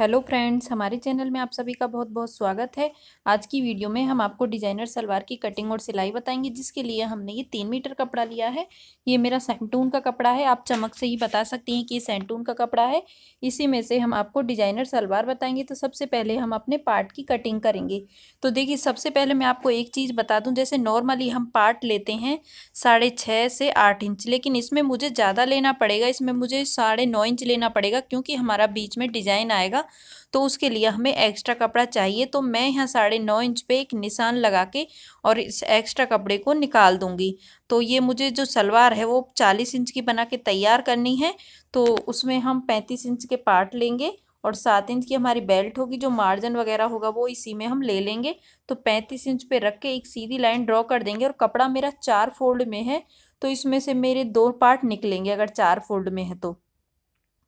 Hello friends हमारे channel में आप सभी का बहुत बहुत स्वागत है आज की वीडियो में हम आपको डिजाइनर सलवार की कटिंग और सिलाई बताएंगे जिसके लिए हमने ये तीन मीटर कपड़ा लिया है ये मेरा सेंटून का कपड़ा है आप चमक से ही बता सकती हैं कि ये सेंटून का कपड़ा है इसी में से हम आपको डिजाइनर सलवार बताएंगे तो सबसे पहले हम अपने पार्ट की कटिंग करेंगे तो देखिए सबसे पहले मैं आपको एक चीज़ बता दूँ जैसे नॉर्मली हम पार्ट लेते हैं साढ़े से आठ इंच लेकिन इसमें मुझे ज़्यादा लेना पड़ेगा इसमें मुझे साढ़े इंच लेना पड़ेगा क्योंकि हमारा बीच में डिज़ाइन आएगा तो उसके लिए हमें एक्स्ट्रा कपड़ा चाहिए तो मैं यहाँ साढ़े नौ इंच पे एक निशान लगा के और इस एक्स्ट्रा कपड़े को निकाल दूँगी तो ये मुझे जो सलवार है वो चालीस इंच की बना के तैयार करनी है तो उसमें हम पैंतीस इंच के पार्ट लेंगे और सात इंच की हमारी बेल्ट होगी जो मार्जिन वगैरह होगा वो इसी में हम ले लेंगे तो पैंतीस इंच पे रख के एक सीधी लाइन ड्रॉ कर देंगे और कपड़ा मेरा चार फोल्ड में है तो इसमें से मेरे दो पार्ट निकलेंगे अगर चार फोल्ड में है तो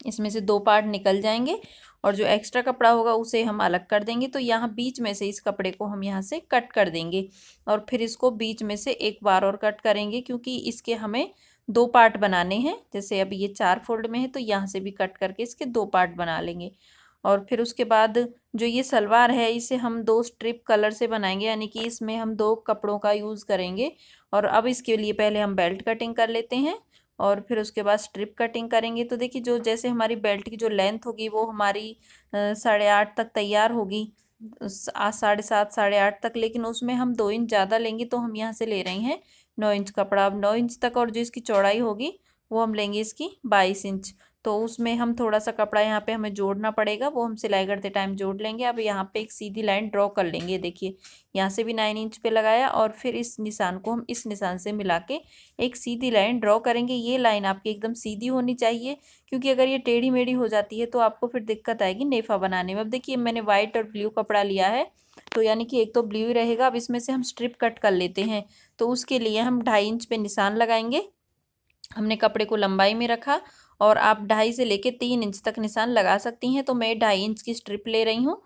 इसमें से दो पार्ट निकल जाएंगे और जो एक्स्ट्रा कपड़ा होगा उसे हम अलग कर देंगे तो यहाँ बीच में से इस कपड़े को हम यहाँ से कट कर देंगे और फिर इसको बीच में से एक बार और कट करेंगे क्योंकि इसके हमें दो पार्ट बनाने हैं जैसे अब ये चार फोल्ड में है तो यहाँ से भी कट करके इसके दो पार्ट बना लेंगे और फिर उसके बाद जो ये सलवार है इसे हम दो स्ट्रिप कलर से बनाएंगे यानी कि इसमें हम दो कपड़ों का यूज़ करेंगे और अब इसके लिए पहले हम बेल्ट कटिंग कर लेते हैं और फिर उसके बाद स्ट्रिप कटिंग करेंगे तो देखिए जो जैसे हमारी बेल्ट की जो लेंथ होगी वो हमारी साढ़े आठ तक तैयार होगी साढ़े सात साढ़े आठ तक लेकिन उसमें हम दो इंच ज़्यादा लेंगे तो हम यहाँ से ले रहे हैं नौ इंच कपड़ा अब नौ इंच तक और जो इसकी चौड़ाई होगी वो हम लेंगे इसकी बाईस इंच तो उसमें हम थोड़ा सा कपड़ा यहाँ पे हमें जोड़ना पड़ेगा वो हम सिलाई करते टाइम जोड़ लेंगे अब यहाँ पे एक सीधी लाइन ड्रॉ कर लेंगे देखिए यहाँ से भी नाइन इंच पे लगाया और फिर इस निशान को हम इस निशान से मिला के एक सीधी लाइन ड्रॉ करेंगे ये लाइन आपकी एकदम सीधी होनी चाहिए क्योंकि अगर ये टेढ़ी मेढ़ी हो जाती है तो आपको फिर दिक्कत आएगी नेफा बनाने में अब देखिए मैंने वाइट और ब्लू कपड़ा लिया है तो यानी कि एक तो ब्लू ही रहेगा अब इसमें से हम स्ट्रिप कट कर लेते हैं तो उसके लिए हम ढाई इंच पे निशान लगाएंगे हमने कपड़े को लंबाई में रखा और आप ढाई से लेके तीन इंच तक निशान लगा सकती हैं तो मैं ढाई इंच की स्ट्रिप ले रही हूँ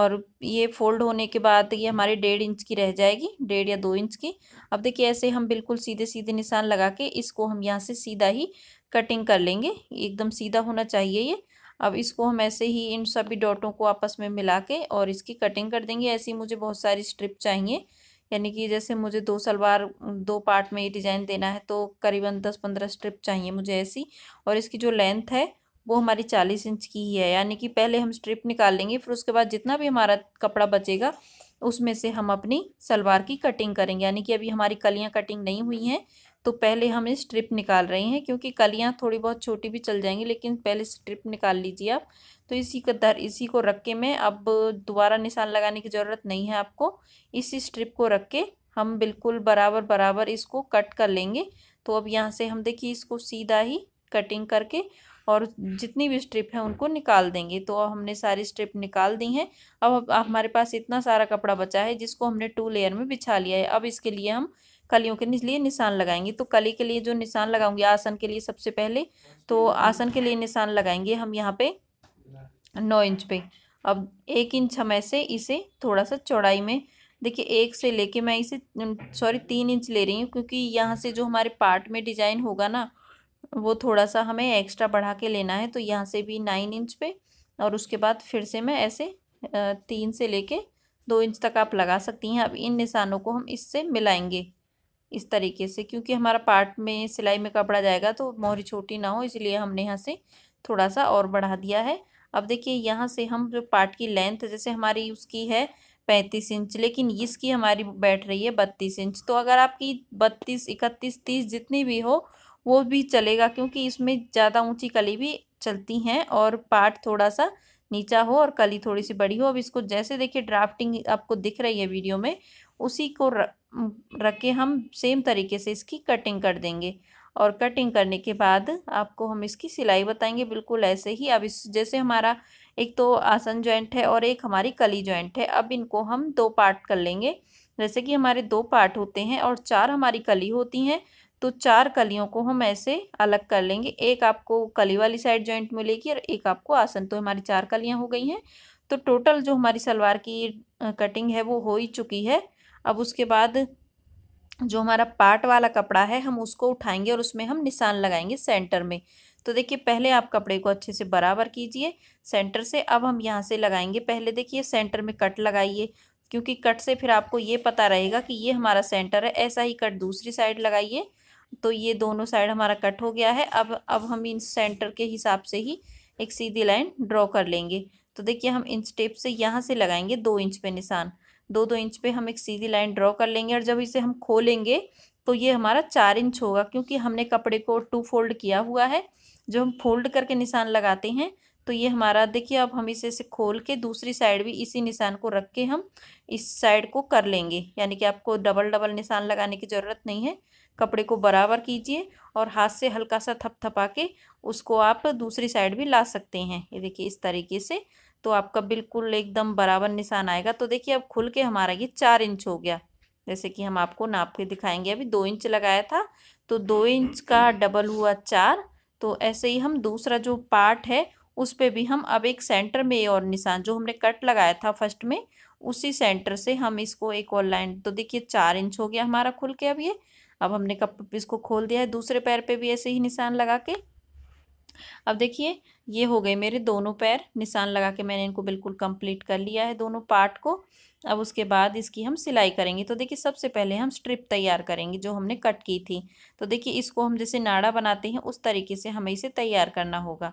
और ये फोल्ड होने के बाद ये हमारे डेढ़ इंच की रह जाएगी डेढ़ या दो इंच की अब देखिए ऐसे हम बिल्कुल सीधे सीधे निशान लगा के इसको हम यहाँ से सीधा ही कटिंग कर लेंगे एकदम सीधा होना चाहिए ये अब इसको हम ऐसे ही इन सभी डॉटों को आपस में मिला के और इसकी कटिंग कर देंगे ऐसी मुझे बहुत सारी स्ट्रिप चाहिए यानी कि जैसे मुझे दो सलवार दो पार्ट में ये डिज़ाइन देना है तो करीबन दस पंद्रह स्ट्रिप चाहिए मुझे ऐसी और इसकी जो लेंथ है वो हमारी चालीस इंच की ही है यानी कि पहले हम स्ट्रिप निकाल लेंगे फिर उसके बाद जितना भी हमारा कपड़ा बचेगा उसमें से हम अपनी सलवार की कटिंग करेंगे यानी कि अभी हमारी कलियाँ कटिंग नहीं हुई हैं तो पहले हम स्ट्रिप निकाल रहे हैं क्योंकि कलियाँ थोड़ी बहुत छोटी भी चल जाएंगी लेकिन पहले स्ट्रिप निकाल लीजिए आप तो इसी का दर इसी को रख के मैं अब दोबारा निशान लगाने की ज़रूरत नहीं है आपको इसी स्ट्रिप को रख के हम बिल्कुल बराबर बराबर इसको कट कर लेंगे तो अब यहाँ से हम देखिए इसको सीधा ही कटिंग करके और जितनी भी स्ट्रिप है उनको निकाल देंगे तो अब हमने सारी स्ट्रिप निकाल दी हैं अब हमारे पास इतना सारा कपड़ा बचा है जिसको हमने टू लेयर में बिछा लिया है अब इसके लिए हम कलियों के लिए निशान लगाएंगे तो कली के लिए जो निशान लगाऊंगी आसन के लिए सबसे पहले तो आसन के लिए निशान लगाएंगे हम यहाँ पे नौ इंच पे अब एक इंच हम ऐसे इसे थोड़ा सा चौड़ाई में देखिए एक से लेके मैं इसे सॉरी तीन इंच ले रही हूँ क्योंकि यहाँ से जो हमारे पार्ट में डिजाइन होगा ना वो थोड़ा सा हमें एक्स्ट्रा बढ़ा के लेना है तो यहाँ से भी नाइन इंच पे और उसके बाद फिर से मैं ऐसे तीन से लेके दो इंच तक आप लगा सकती हैं अब इन निशानों को हम इससे मिलाएंगे इस तरीके से क्योंकि हमारा पार्ट में सिलाई में कपड़ा जाएगा तो मोहरी छोटी ना हो इसलिए हमने यहाँ से थोड़ा सा और बढ़ा दिया है अब देखिए यहाँ से हम जो पार्ट की लेंथ जैसे हमारी उसकी है पैंतीस इंच लेकिन इसकी हमारी बैठ रही है बत्तीस इंच तो अगर आपकी बत्तीस इकतीस तीस जितनी भी हो वो भी चलेगा क्योंकि इसमें ज़्यादा ऊंची कली भी चलती हैं और पार्ट थोड़ा सा नीचा हो और कली थोड़ी सी बड़ी हो अब इसको जैसे देखिए ड्राफ्टिंग आपको दिख रही है वीडियो में उसी को रख के हम सेम तरीके से इसकी कटिंग कर देंगे और कटिंग करने के बाद आपको हम इसकी सिलाई बताएंगे बिल्कुल ऐसे ही अब इस जैसे हमारा एक तो आसन जॉइंट है और एक हमारी कली जॉइंट है अब इनको हम दो पार्ट कर लेंगे जैसे कि हमारे दो पार्ट होते हैं और चार हमारी कली होती हैं तो चार कलियों को हम ऐसे अलग कर लेंगे एक आपको कली वाली साइड जॉइंट मिलेगी और एक आपको आसन तो हमारी चार कलियाँ हो गई हैं तो टोटल जो हमारी सलवार की कटिंग है वो हो ही चुकी है अब उसके बाद जो हमारा पार्ट वाला कपड़ा है हम उसको उठाएंगे और उसमें हम निशान लगाएंगे सेंटर में तो देखिए पहले आप कपड़े को अच्छे से बराबर कीजिए सेंटर से अब हम यहाँ से लगाएंगे पहले देखिए सेंटर में कट लगाइए क्योंकि कट से फिर आपको ये पता रहेगा कि ये हमारा सेंटर है ऐसा ही कट दूसरी साइड लगाइए तो ये दोनों साइड हमारा कट हो गया है अब अब हम इन सेंटर के हिसाब से ही एक सीधी लाइन ड्रॉ कर लेंगे तो देखिए हम इन स्टेप से यहाँ से लगाएंगे दो इंच पे निशान दो दो इंच पे हम एक सीधी लाइन ड्रॉ कर लेंगे और जब इसे हम खोलेंगे तो ये हमारा चार इंच होगा क्योंकि हमने कपड़े को टू फोल्ड किया हुआ है जो हम फोल्ड करके निशान लगाते हैं तो ये हमारा देखिए अब हम इसे से खोल के दूसरी साइड भी इसी निशान को रख के हम इस साइड को कर लेंगे यानी कि आपको डबल डबल निशान लगाने की ज़रूरत नहीं है कपड़े को बराबर कीजिए और हाथ से हल्का सा थपथपा के उसको आप दूसरी साइड भी ला सकते हैं ये देखिए इस तरीके से तो आपका बिल्कुल एकदम बराबर निशान आएगा तो देखिए अब खुल के हमारा ये चार इंच हो गया जैसे कि हम आपको नाप के दिखाएंगे अभी दो इंच लगाया था तो दो हम्म, इंच हम्म, का हम्म। डबल हुआ चार तो ऐसे ही हम दूसरा जो पार्ट है उस पर भी हम अब एक सेंटर में और निशान जो हमने कट लगाया था फर्स्ट में उसी सेंटर से हम इसको एक और लाइन तो देखिए चार इंच हो गया हमारा खुल के अब ये अब हमने कप इसको खोल दिया है दूसरे पैर पे भी ऐसे ही निशान लगा के अब देखिए ये हो गए मेरे दोनों पैर निशान लगा के मैंने इनको बिल्कुल कंप्लीट कर लिया है दोनों पार्ट को अब उसके बाद इसकी हम सिलाई करेंगे तो देखिए सबसे पहले हम स्ट्रिप तैयार करेंगे जो हमने कट की थी तो देखिए इसको हम जैसे नाड़ा बनाते हैं उस तरीके से हमें इसे तैयार करना होगा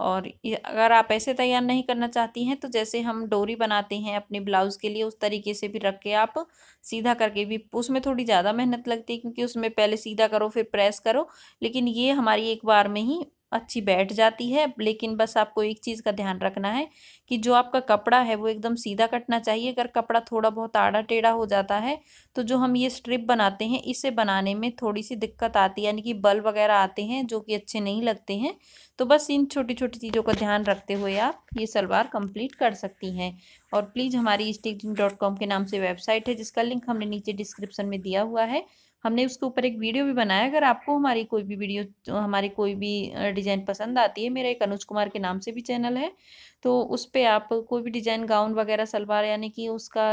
और अगर आप ऐसे तैयार नहीं करना चाहती हैं तो जैसे हम डोरी बनाते हैं अपने ब्लाउज़ के लिए उस तरीके से भी रख के आप सीधा करके भी उसमें थोड़ी ज़्यादा मेहनत लगती है क्योंकि उसमें पहले सीधा करो फिर प्रेस करो लेकिन ये हमारी एक बार में ही अच्छी बैठ जाती है लेकिन बस आपको एक चीज़ का ध्यान रखना है कि जो आपका कपड़ा है वो एकदम सीधा कटना चाहिए अगर कपड़ा थोड़ा बहुत आड़ा टेढ़ा हो जाता है तो जो हम ये स्ट्रिप बनाते हैं इसे बनाने में थोड़ी सी दिक्कत आती है यानी कि बल वगैरह आते हैं जो कि अच्छे नहीं लगते हैं तो बस इन छोटी छोटी चीज़ों का ध्यान रखते हुए आप ये सलवार कंप्लीट कर सकती हैं और प्लीज़ हमारी स्टिचिंग डॉट कॉम के नाम से वेबसाइट है जिसका लिंक हमने नीचे डिस्क्रिप्सन में दिया हुआ है हमने उसके ऊपर एक वीडियो भी बनाया अगर आपको हमारी कोई भी वीडियो हमारी कोई भी डिज़ाइन पसंद आती है मेरा एक अनुज कुमार के नाम से भी चैनल है तो उस पर आप कोई भी डिज़ाइन गाउन वगैरह सलवार यानी कि उसका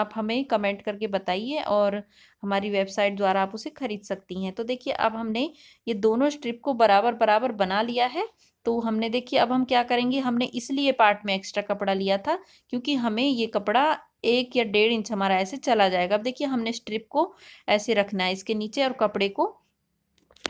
आप हमें कमेंट करके बताइए और हमारी वेबसाइट द्वारा आप उसे ख़रीद सकती हैं तो देखिए अब हमने ये दोनों स्ट्रिप को बराबर बराबर बना लिया है तो हमने देखिए अब हम क्या करेंगे हमने इसलिए पार्ट में एक्स्ट्रा कपड़ा लिया था क्योंकि हमें ये कपड़ा एक या डेढ़ इंच हमारा ऐसे चला जाएगा अब देखिए हमने स्ट्रिप को ऐसे रखना है इसके नीचे और कपड़े को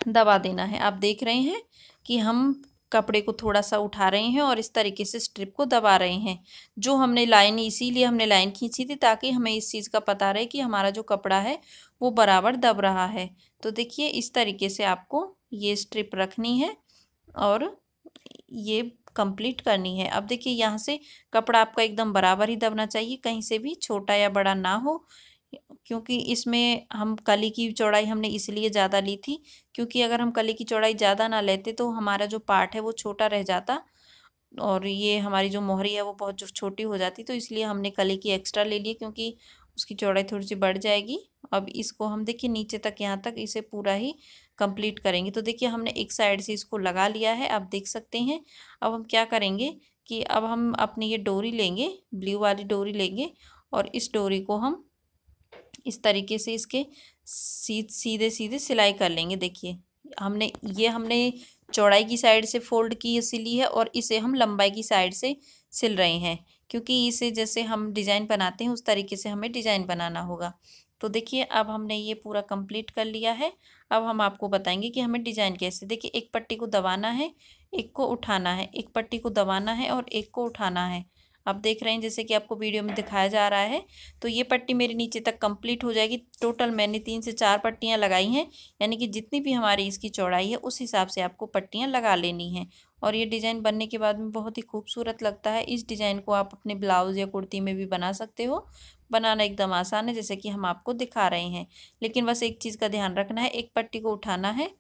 दबा देना है आप देख रहे हैं कि हम कपड़े को थोड़ा सा उठा रहे हैं और इस तरीके से स्ट्रिप को दबा रहे हैं जो हमने लाइन इसीलिए हमने लाइन खींची थी ताकि हमें इस चीज़ का पता रहे कि हमारा जो कपड़ा है वो बराबर दब रहा है तो देखिए इस तरीके से आपको ये स्ट्रिप रखनी है और ये कंप्लीट करनी है अब देखिए यहाँ से कपड़ा आपका एकदम बराबर ही दबना चाहिए कहीं से भी छोटा या बड़ा ना हो क्योंकि इसमें हम कली की चौड़ाई हमने इसलिए ज़्यादा ली थी क्योंकि अगर हम कली की चौड़ाई ज़्यादा ना लेते तो हमारा जो पार्ट है वो छोटा रह जाता और ये हमारी जो मोहरी है वो बहुत छोटी हो जाती तो इसलिए हमने कली की एक्स्ट्रा ले ली क्योंकि उसकी चौड़ाई थोड़ी सी बढ़ जाएगी अब इसको हम देखिए नीचे तक यहाँ तक इसे पूरा ही कंप्लीट करेंगे तो देखिए हमने एक साइड से इसको लगा लिया है आप देख सकते हैं अब हम क्या करेंगे कि अब हम अपनी ये डोरी लेंगे ब्लू वाली डोरी लेंगे और इस डोरी को हम इस तरीके से इसके सीधे सीधे सिलाई कर लेंगे देखिए हमने ये हमने चौड़ाई की साइड से फोल्ड की सिली है और इसे हम लंबाई की साइड से सिल रहे हैं क्योंकि इसे जैसे हम डिज़ाइन बनाते हैं उस तरीके से हमें डिज़ाइन बनाना होगा तो देखिए अब हमने ये पूरा कंप्लीट कर लिया है अब हम आपको बताएंगे कि हमें डिज़ाइन कैसे देखिए एक पट्टी को दबाना है एक को उठाना है एक पट्टी को दबाना है और एक को उठाना है आप देख रहे हैं जैसे कि आपको वीडियो में दिखाया जा रहा है तो ये पट्टी मेरे नीचे तक कंप्लीट हो जाएगी टोटल मैंने तीन से चार पट्टियाँ लगाई हैं यानी कि जितनी भी हमारी इसकी चौड़ाई है उस हिसाब से आपको पट्टियाँ लगा लेनी हैं और ये डिज़ाइन बनने के बाद में बहुत ही खूबसूरत लगता है इस डिज़ाइन को आप अपने ब्लाउज़ या कुर्ती में भी बना सकते हो बनाना एकदम आसान है जैसे कि हम आपको दिखा रहे हैं लेकिन बस एक चीज़ का ध्यान रखना है एक पट्टी को उठाना है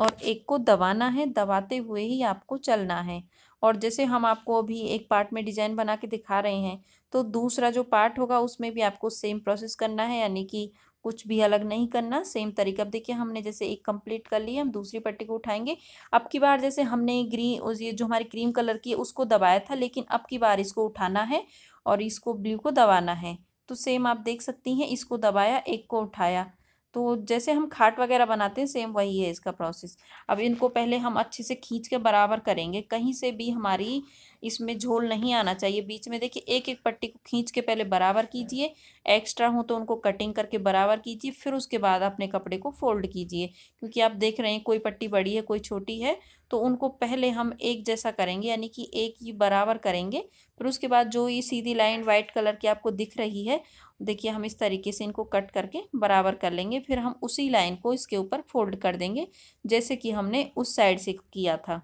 और एक को दबाना है दबाते हुए ही आपको चलना है और जैसे हम आपको अभी एक पार्ट में डिज़ाइन बना के दिखा रहे हैं तो दूसरा जो पार्ट होगा उसमें भी आपको सेम प्रोसेस करना है यानी कि कुछ भी अलग नहीं करना सेम तरीका अब देखिए हमने जैसे एक कंप्लीट कर लिया हम दूसरी पट्टी को उठाएंगे अब की बार जैसे हमने ग्रीन ये जो हमारी क्रीम कलर की उसको दबाया था लेकिन अब की बार इसको उठाना है और इसको ब्लू को दबाना है तो सेम आप देख सकती हैं इसको दबाया एक को उठाया तो जैसे हम खाट वगैरह बनाते हैं सेम वही है इसका प्रोसेस अब इनको पहले हम अच्छे से खींच के बराबर करेंगे कहीं से भी हमारी इसमें झोल नहीं आना चाहिए बीच में देखिए एक एक पट्टी को खींच के पहले बराबर कीजिए एक्स्ट्रा हो तो उनको कटिंग करके बराबर कीजिए फिर उसके बाद अपने कपड़े को फोल्ड कीजिए क्योंकि आप देख रहे हैं कोई पट्टी बड़ी है कोई छोटी है तो उनको पहले हम एक जैसा करेंगे यानी कि एक ही बराबर करेंगे फिर उसके बाद जो ये सीधी लाइन वाइट कलर की आपको दिख रही है देखिए हम इस तरीके से इनको कट करके बराबर कर लेंगे फिर हम उसी लाइन को इसके ऊपर फोल्ड कर देंगे जैसे कि हमने उस साइड से किया था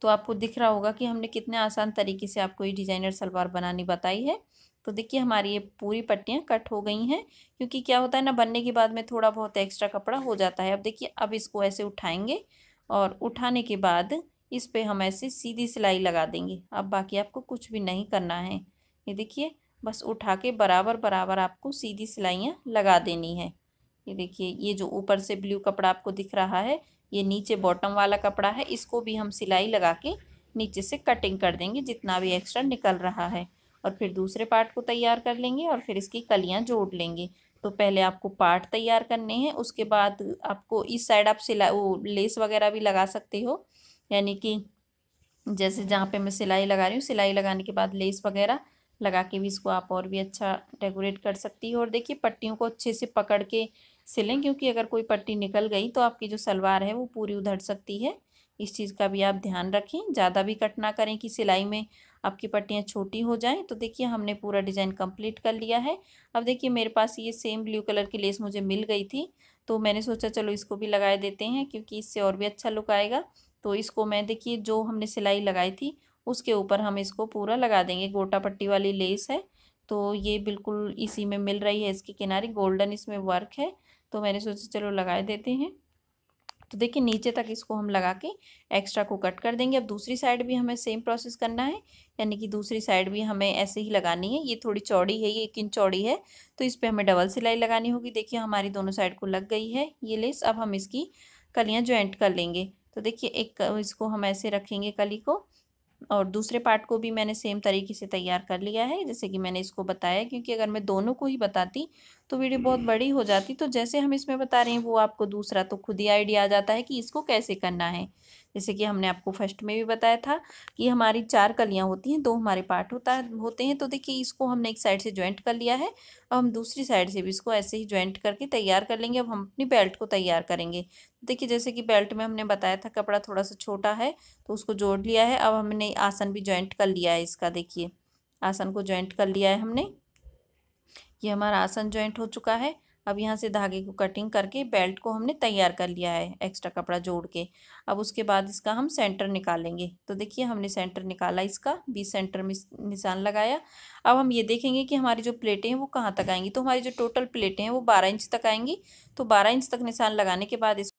तो आपको दिख रहा होगा कि हमने कितने आसान तरीके से आपको ये डिज़ाइनर सलवार बनानी बताई है तो देखिए हमारी ये पूरी पट्टियाँ कट हो गई हैं क्योंकि क्या होता है ना बनने के बाद में थोड़ा बहुत एक्स्ट्रा कपड़ा हो जाता है अब देखिए अब इसको ऐसे उठाएंगे और उठाने के बाद इस पे हम ऐसे सीधी सिलाई लगा देंगे अब बाकी आपको कुछ भी नहीं करना है ये देखिए बस उठा के बराबर बराबर आपको सीधी सिलाइयाँ लगा देनी है ये देखिए ये जो ऊपर से ब्लू कपड़ा आपको दिख रहा है ये नीचे बॉटम वाला कपड़ा है इसको भी हम सिलाई लगा के नीचे से कटिंग कर देंगे जितना भी एक्स्ट्रा निकल रहा है और फिर दूसरे पार्ट को तैयार कर लेंगे और फिर इसकी कलियाँ जोड़ लेंगे तो पहले आपको पार्ट तैयार करने हैं उसके बाद आपको इस साइड आप सिलाई वो लेस वगैरह भी लगा सकते हो यानी कि जैसे जहाँ पे मैं सिलाई लगा रही हूँ सिलाई लगाने के बाद लेस वगैरह लगा के भी इसको आप और भी अच्छा डेकोरेट कर सकती हो और देखिए पट्टियों को अच्छे से पकड़ के सिलें क्योंकि अगर कोई पट्टी निकल गई तो आपकी जो सलवार है वो पूरी उधर सकती है इस चीज़ का भी आप ध्यान रखें ज़्यादा भी कट ना करें कि सिलाई में आपकी पट्टियाँ छोटी हो जाएँ तो देखिए हमने पूरा डिज़ाइन कम्प्लीट कर लिया है अब देखिए मेरे पास ये सेम ब्लू कलर की लेस मुझे मिल गई थी तो मैंने सोचा चलो इसको भी लगाए देते हैं क्योंकि इससे और भी अच्छा लुक आएगा तो इसको मैं देखिए जो हमने सिलाई लगाई थी उसके ऊपर हम इसको पूरा लगा देंगे गोटा पट्टी वाली लेस है तो ये बिल्कुल इसी में मिल रही है इसके किनारे गोल्डन इसमें वर्क है तो मैंने सोचा चलो लगाए देते हैं तो देखिए नीचे तक इसको हम लगा के एक्स्ट्रा को कट कर देंगे अब दूसरी साइड भी हमें सेम प्रोसेस करना है यानी कि दूसरी साइड भी हमें ऐसे ही लगानी है ये थोड़ी चौड़ी है ये एक इंच चौड़ी है तो इस पर हमें डबल सिलाई लगानी होगी देखिए हमारी दोनों साइड को लग गई है ये लेस अब हम इसकी कलियाँ ज्वाइंट कर लेंगे तो देखिए एक इसको हम ऐसे रखेंगे कली को और दूसरे पार्ट को भी मैंने सेम तरीके से तैयार कर लिया है जैसे कि मैंने इसको बताया क्योंकि अगर मैं दोनों को ही बताती तो वीडियो बहुत बड़ी हो जाती तो जैसे हम इसमें बता रहे हैं वो आपको दूसरा तो खुद ही आइडिया आ जाता है कि इसको कैसे करना है जैसे कि हमने आपको फर्स्ट में भी बताया था कि हमारी चार कलियाँ होती हैं दो हमारे पार्ट होता होते हैं तो देखिए इसको हमने एक साइड से ज्वाइंट कर लिया है अब हम दूसरी साइड से भी इसको ऐसे ही ज्वाइंट करके तैयार कर लेंगे अब हम अपनी बेल्ट को तैयार करेंगे देखिए जैसे कि बेल्ट में हमने बताया था कपड़ा थोड़ा सा छोटा है तो उसको जोड़ लिया है अब हमने आसन भी ज्वाइंट कर लिया है इसका देखिए आसन को ज्वाइंट कर लिया है हमने ये हमारा आसन जॉइंट हो चुका है अब यहाँ से धागे को कटिंग करके बेल्ट को हमने तैयार कर लिया है एक्स्ट्रा कपड़ा जोड़ के अब उसके बाद इसका हम सेंटर निकालेंगे तो देखिए हमने सेंटर निकाला इसका बीस सेंटर में निशान लगाया अब हम ये देखेंगे कि हमारी जो प्लेटें हैं वो कहाँ तक आएंगी तो हमारी जो टोटल प्लेटें हैं वो बारह इंच तक आएंगी तो बारह इंच तक निशान लगाने के बाद इस